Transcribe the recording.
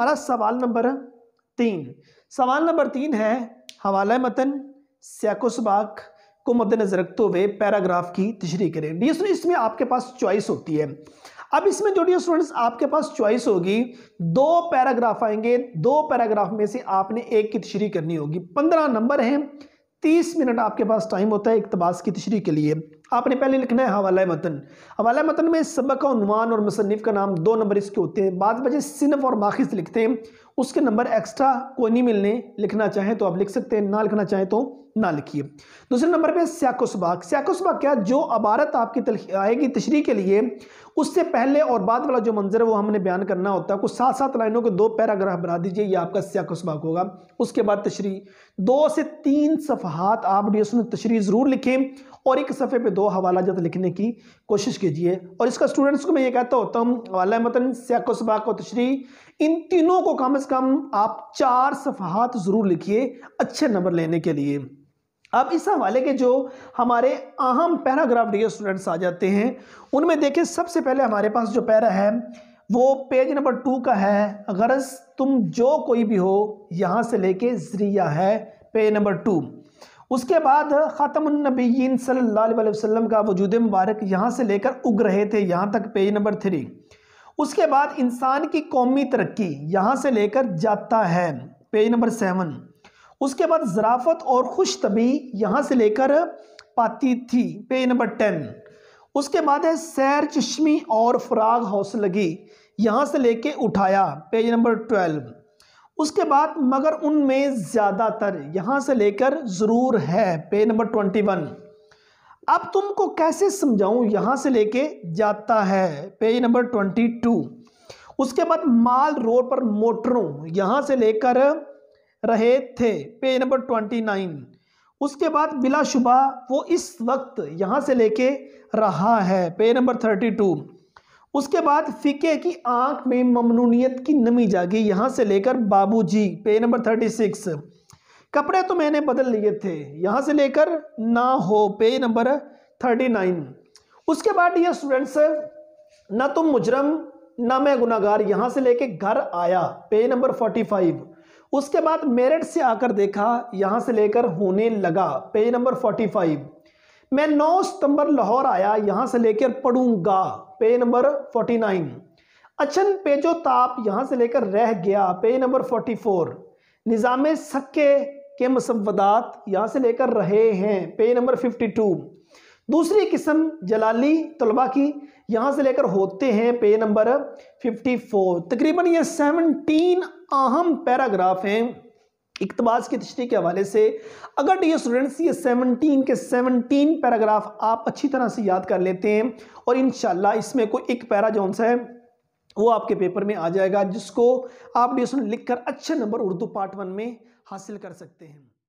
हमारा सवाल नंबर तीन सवाल नंबर तीन है हवाला मतन सैकोसबाक को मद्देनजर रखते हुए पैराग्राफ की तशरी करें डी स्टूडेंट इसमें आपके पास चॉइस होती है अब इसमें जो डी स्टूडेंट्स आपके पास चॉइस होगी दो पैराग्राफ आएंगे दो पैराग्राफ में से आपने एक की तशरी करनी होगी पंद्रह नंबर है तीस मिनट आपके पास टाइम होता है इकतबास की तशरी के लिए आपने पहले लिखना है हवाला मतन हवाला मतन में सबक का उनवान और मुसनफ़ का नाम दो नंबर इसके होते हैं बाद बजे सिनफ और माखिस लिखते हैं उसके नंबर एक्स्ट्रा को नहीं मिलने लिखना चाहें तो आप लिख सकते हैं ना लिखना चाहें तो ना लिखिए दूसरे नंबर पे स्याको सुबाक स्याको सुबाक क्या जो अबारत आपकी आएगी तशरी के लिए उससे पहले और बाद वाला जो मंजर है वो हमने बयान करना होता है कुछ सात सात लाइनों के दो पैराग्राफ बना दीजिए ये आपका स्याको सबाक होगा उसके बाद तशरी दो से तीन सफहत आप डी तशरी ज़रूर लिखें और एक सफ़े पर दो हवाला जत लिखने की कोशिश कीजिए और इसका स्टूडेंट्स को मैं ये कहता होता हूँ हवाला मतन सयाको सबाक व तशरी तो इन तीनों को कम अज़ कम आप चार सफहत ज़रूर लिखिए अच्छे नंबर लेने के लिए अब इस हवाले के जो हमारे अहम पैराग्राफ डियर स्टूडेंट्स आ जाते हैं उनमें देखें सबसे पहले हमारे पास जो पैरा है वो पेज नंबर टू का है गरज तुम जो कोई भी हो यहाँ से लेके जरिया है पेज नंबर टू उसके बाद ख़ातमनबीन सल्ला वसम का वजूद मुबारक यहाँ से लेकर उग रहे थे यहाँ तक पेज नंबर थ्री उसके बाद इंसान की कौमी तरक्की यहाँ से लेकर जाता है पेज नंबर सेवन उसके बाद ज़राफ़त और खुश तबी यहाँ से लेकर पाती थी पेज नंबर टेन उसके बाद है सैर चश्मी और फराग हौसलगी यहाँ से लेके उठाया पेज नंबर ट्वेल्व उसके बाद मगर उनमें ज़्यादातर यहाँ से लेकर ज़रूर है पे नंबर ट्वेंटी वन अब तुमको कैसे समझाऊँ यहाँ से लेके जाता है पे नंबर ट्वेंटी टू उसके बाद माल रोड पर मोटरों यहाँ से लेकर रहे थे पे नंबर ट्वेंटी नाइन उसके बाद बिलाशुबा वो इस वक्त यहाँ से लेके रहा है पे नंबर थर्टी टू उसके बाद फ़िके की आंख में ममनूनीत की नमी जागी यहाँ से लेकर बाबूजी पे नंबर थर्टी सिक्स कपड़े तो मैंने बदल लिए थे यहाँ से लेकर ना हो पे नंबर थर्टी नाइन उसके बाद ये स्टूडेंट्स ना तुम मुजरम ना मैं गुनागार यहाँ से लेकर घर आया पे नंबर फोर्टी फाइव उसके बाद मेरिट से आकर देखा यहाँ से लेकर होने लगा पे नंबर फोर्टी फाइव मैं 9 सितंबर लाहौर आया यहाँ से लेकर पढ़ूंगा पे नंबर 49 अचन पेजो ताप यहाँ से लेकर रह गया पेज नंबर 44 निज़ाम सक्के के मसवदात यहाँ से लेकर रहे हैं पेज नंबर 52 दूसरी किस्म जलाली तलबा की यहाँ से लेकर होते हैं पे नंबर 54 तकरीबन ये 17 अहम पैराग्राफ हैं इकतबास की तशरी के हवाले से अगर डी तो स्टूडेंट्स ये सेवनटीन के सेवनटीन पैराग्राफ आप अच्छी तरह से याद कर लेते हैं और इन इसमें कोई एक पैरा जो है वो आपके पेपर में आ जाएगा जिसको आप डी लिख कर अच्छे नंबर उर्दू पार्ट वन में हासिल कर सकते हैं